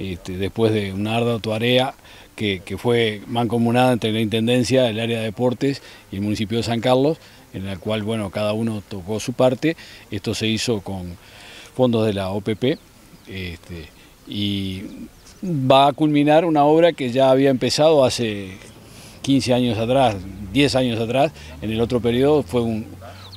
Este, después de una arda tarea que, fue mancomunada entre la Intendencia, del área de deportes y el municipio de San Carlos, en la cual bueno, cada uno tocó su parte. Esto se hizo con fondos de la OPP este, y va a culminar una obra que ya había empezado hace 15 años atrás, 10 años atrás, en el otro periodo fue un,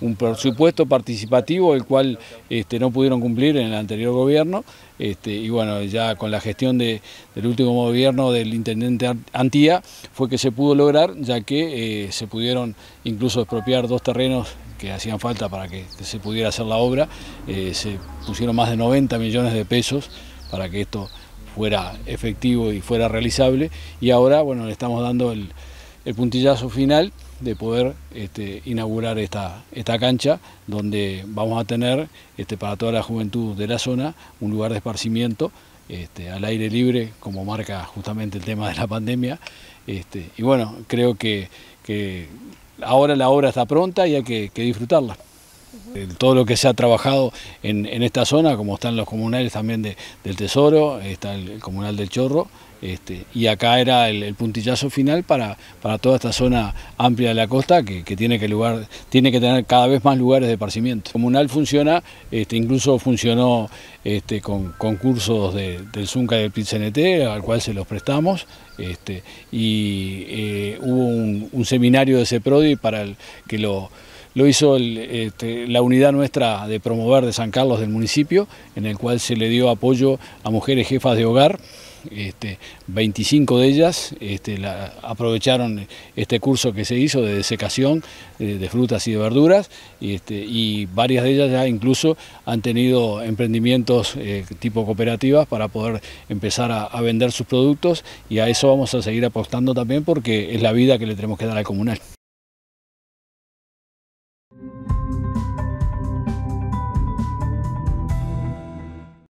un presupuesto participativo el cual este, no pudieron cumplir en el anterior gobierno este, y bueno, ya con la gestión del último gobierno del intendente Antía fue que se pudo lograr ya que eh, se pudieron incluso expropiar dos terrenos que hacían falta para que se pudiera hacer la obra, eh, se pusieron más de 90 millones de pesos para que esto fuera efectivo y fuera realizable y ahora bueno le estamos dando el el puntillazo final de poder este, inaugurar esta, esta cancha donde vamos a tener este, para toda la juventud de la zona un lugar de esparcimiento este, al aire libre como marca justamente el tema de la pandemia. Este, y bueno, creo que, ahora la obra está pronta y hay que disfrutarla. Eh, todo lo que se ha trabajado en, esta zona, como están los comunales también del Tesoro, está el, comunal del Chorro, este, y acá era el, puntillazo final para, toda esta zona amplia de la costa que, tiene, que lugar, tiene que tener cada vez más lugares de parcimiento. El comunal funciona, este, incluso funcionó este, con concursos del Zunca y del pit -CNT, al cual se los prestamos, y eh, hubo un, seminario de ese Prodi para que lo lo hizo este, la unidad nuestra de promover de San Carlos del municipio, en el cual se le dio apoyo a mujeres jefas de hogar. 25 este, de ellas este, aprovecharon este curso que se hizo de secación eh, de frutas y de verduras y, varias de ellas ya incluso han tenido emprendimientos eh, tipo cooperativas para poder empezar a, a, vender sus productos y a eso vamos a seguir apostando también porque es la vida que le tenemos que dar al comunal.